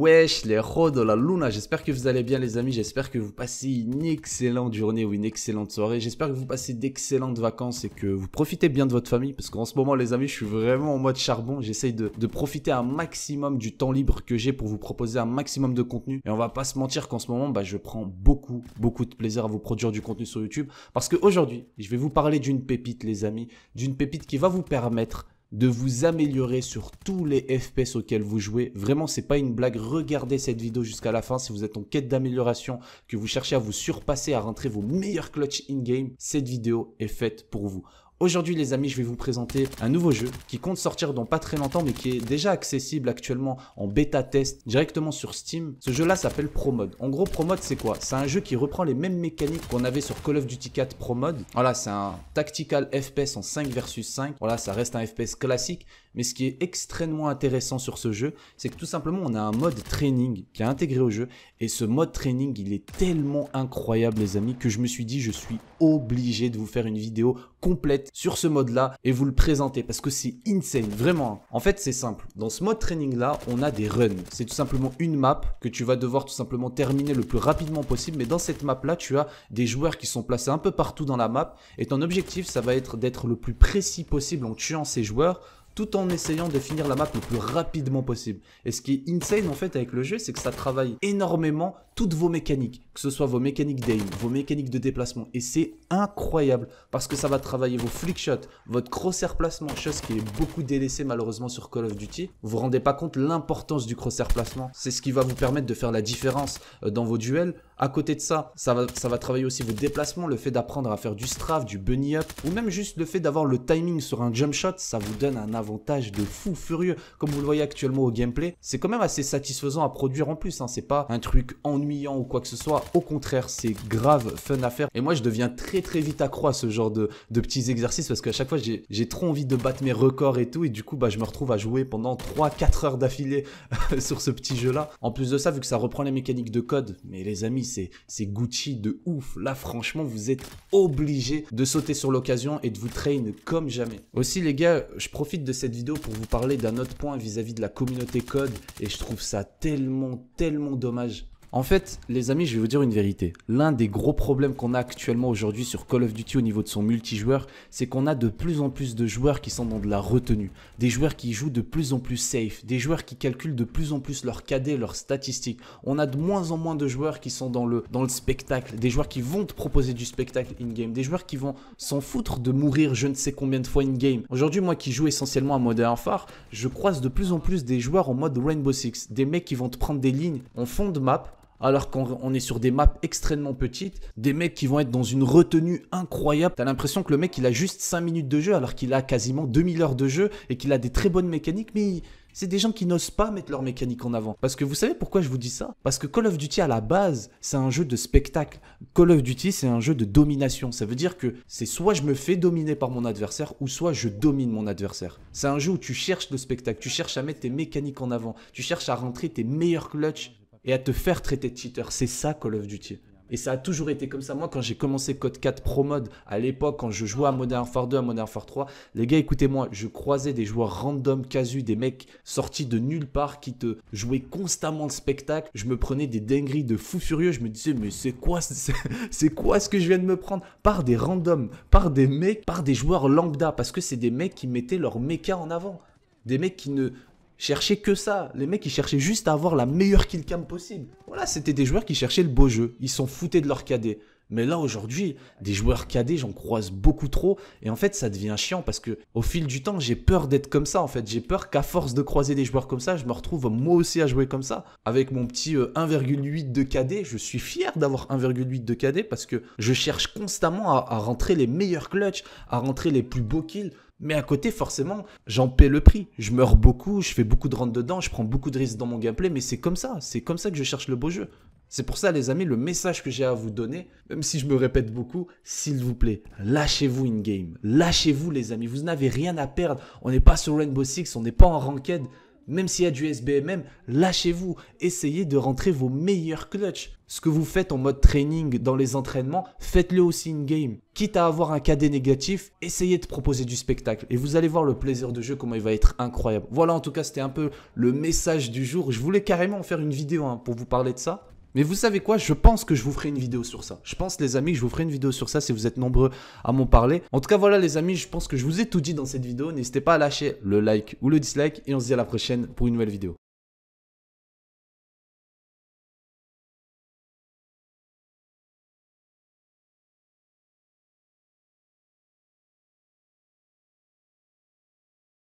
Wesh les rois de la Luna, j'espère que vous allez bien les amis, j'espère que vous passez une excellente journée ou une excellente soirée, j'espère que vous passez d'excellentes vacances et que vous profitez bien de votre famille parce qu'en ce moment les amis je suis vraiment en mode charbon, j'essaye de, profiter un maximum du temps libre que j'ai pour vous proposer un maximum de contenu et on va pas se mentir qu'en ce moment bah, je prends beaucoup beaucoup de plaisir à vous produire du contenu sur YouTube parce qu'aujourd'hui je vais vous parler d'une pépite les amis, d'une pépite qui va vous permettre de vous améliorer sur tous les FPS auxquels vous jouez. Vraiment, c'est pas une blague. Regardez cette vidéo jusqu'à la fin si vous êtes en quête d'amélioration, que vous cherchez à vous surpasser, à rentrer vos meilleurs clutch in-game. Cette vidéo est faite pour vous. Aujourd'hui les amis, je vais vous présenter un nouveau jeu qui compte sortir dans pas très longtemps mais qui est déjà accessible actuellement en bêta test directement sur Steam. Ce jeu là s'appelle ProMod. En gros ProMode c'est quoi C'est un jeu qui reprend les mêmes mécaniques qu'on avait sur Call of Duty 4 ProMode. Voilà, c'est un tactical FPS en 5 versus 5. Voilà, ça reste un FPS classique mais ce qui est extrêmement intéressant sur ce jeu, c'est que tout simplement on a un mode training qui est intégré au jeu et ce mode training, il est tellement incroyable les amis que je me suis dit je suis obligé de vous faire une vidéo complète sur ce mode là et vous le présenter parce que c'est insane, vraiment. En fait, c'est simple. Dans ce mode training là, on a des runs. C'est tout simplement une map que tu vas devoir tout simplement terminer le plus rapidement possible. Mais dans cette map là, tu as des joueurs qui sont placés un peu partout dans la map et ton objectif, ça va être d'être le plus précis possible en tuant ces joueurs tout en essayant de finir la map le plus rapidement possible. Et ce qui est insane en fait avec le jeu, c'est que ça travaille énormément toutes vos mécaniques, que ce soit vos mécaniques d'aim, vos mécaniques de déplacement. Et c'est incroyable parce que ça va travailler vos flick shot votre crosshair placement, chose qui est beaucoup délaissée malheureusement sur Call of Duty. Vous vous rendez pas compte l'importance du crosshair placement. C'est ce qui va vous permettre de faire la différence euh, dans vos duels. À côté de ça, ça va, ça va travailler aussi vos déplacements, le fait d'apprendre à faire du strafe, du bunny up, ou même juste le fait d'avoir le timing sur un jump shot, ça vous donne un avantage de fou furieux. Comme vous le voyez actuellement au gameplay, c'est quand même assez satisfaisant à produire en plus. Hein. C'est pas un truc ennuyeux ou quoi que ce soit. Au contraire, c'est grave fun à faire. Et moi, je deviens très très vite accro à ce genre de, petits exercices parce qu'à chaque fois, j'ai trop envie de battre mes records et tout. Et du coup, bah, je me retrouve à jouer pendant 3-4 heures d'affilée sur ce petit jeu-là. En plus de ça, vu que ça reprend les mécaniques de code, mais les amis, c'est Gucci de ouf. Là, franchement, vous êtes obligé de sauter sur l'occasion et de vous train comme jamais. Aussi, les gars, je profite de cette vidéo pour vous parler d'un autre point vis à -vis de la communauté code et je trouve ça tellement, tellement dommage. En fait, les amis, je vais vous dire une vérité. L'un des gros problèmes qu'on a actuellement aujourd'hui sur Call of Duty au niveau de son multijoueur, c'est qu'on a de plus en plus de joueurs qui sont dans de la retenue, des joueurs qui jouent de plus en plus safe, des joueurs qui calculent de plus en plus leurs cadets, leurs statistiques. On a de moins en moins de joueurs qui sont dans le, dans le spectacle, des joueurs qui vont te proposer du spectacle in-game, des joueurs qui vont s'en foutre de mourir je ne sais combien de fois in-game. Aujourd'hui, moi qui joue essentiellement à Modern Warfare, je croise de plus en plus des joueurs en mode Rainbow Six, des mecs qui vont te prendre des lignes en fond de map alors qu'on est sur des maps extrêmement petites, des mecs qui vont être dans une retenue incroyable. T'as l'impression que le mec il a juste 5 minutes de jeu alors qu'il a quasiment 2000 heures de jeu et qu'il a des très bonnes mécaniques, mais C'est des gens qui n'osent pas mettre leurs mécaniques en avant. Parce que vous savez pourquoi je vous dis ça Parce que Call of Duty à la base, c'est un jeu de spectacle. Call of Duty, c'est un jeu de domination. Ça veut dire que c'est soit je me fais dominer par mon adversaire, ou soit je domine mon adversaire. C'est un jeu où tu cherches le spectacle, tu cherches à mettre tes mécaniques en avant, tu cherches à rentrer tes meilleurs clutches et à te faire traiter de cheater. C'est ça Call of Duty. Et ça a toujours été comme ça. Moi, quand j'ai commencé Code 4 Pro Mode, à l'époque, quand je jouais à Modern Warfare 2, à Modern Warfare 3, les gars, écoutez-moi, je croisais des joueurs random, casu, des mecs sortis de nulle part qui te jouaient constamment le spectacle. Je me prenais des dingueries de fou furieux. Je me disais, mais c'est quoi, c'est quoi ce que je viens de me prendre Par des randoms, par des mecs, par des joueurs lambda, parce que c'est des mecs qui mettaient leur méca en avant. Des mecs qui ne cherchaient que ça. Les mecs, ils cherchaient juste à avoir la meilleure killcam possible. Voilà, c'était des joueurs qui cherchaient le beau jeu. Ils s'en foutaient de leur cadet. Mais là, aujourd'hui, des joueurs cadets, j'en croise beaucoup trop. Et en fait, ça devient chiant parce que au fil du temps, j'ai peur d'être comme ça. En fait, j'ai peur qu'à force de croiser des joueurs comme ça, je me retrouve moi aussi à jouer comme ça. Avec mon petit 1,8 euh, de cadet, je suis fier d'avoir 1,8 de cadet parce que je cherche constamment à, rentrer les meilleurs clutches, à rentrer les plus beaux kills. Mais à côté, forcément, j'en paie le prix. Je meurs beaucoup, je fais beaucoup de rentres dedans, je prends beaucoup de risques dans mon gameplay, mais c'est comme ça, c'est comme ça que je cherche le beau jeu. C'est pour ça, les amis, le message que j'ai à vous donner, même si je me répète beaucoup, s'il vous plaît, lâchez-vous in-game. Lâchez-vous, les amis. Vous n'avez rien à perdre. On n'est pas sur Rainbow Six, on n'est pas en ranked. Même s'il y a du SBMM, lâchez-vous. Essayez de rentrer vos meilleurs clutches. Ce que vous faites en mode training, dans les entraînements, faites-le aussi in-game. Quitte à avoir un cadet négatif, essayez de proposer du spectacle. Et vous allez voir le plaisir de jeu, comment il va être incroyable. Voilà, en tout cas, c'était un peu le message du jour. Je voulais carrément faire une vidéo hein, pour vous parler de ça. Mais vous savez quoi Je pense que je vous ferai une vidéo sur ça. Je pense, les amis, je vous ferai une vidéo sur ça si vous êtes nombreux à m'en parler. En tout cas, voilà, les amis, je pense que je vous ai tout dit dans cette vidéo. N'hésitez pas à lâcher le like ou le dislike et on se dit à la prochaine pour une nouvelle vidéo.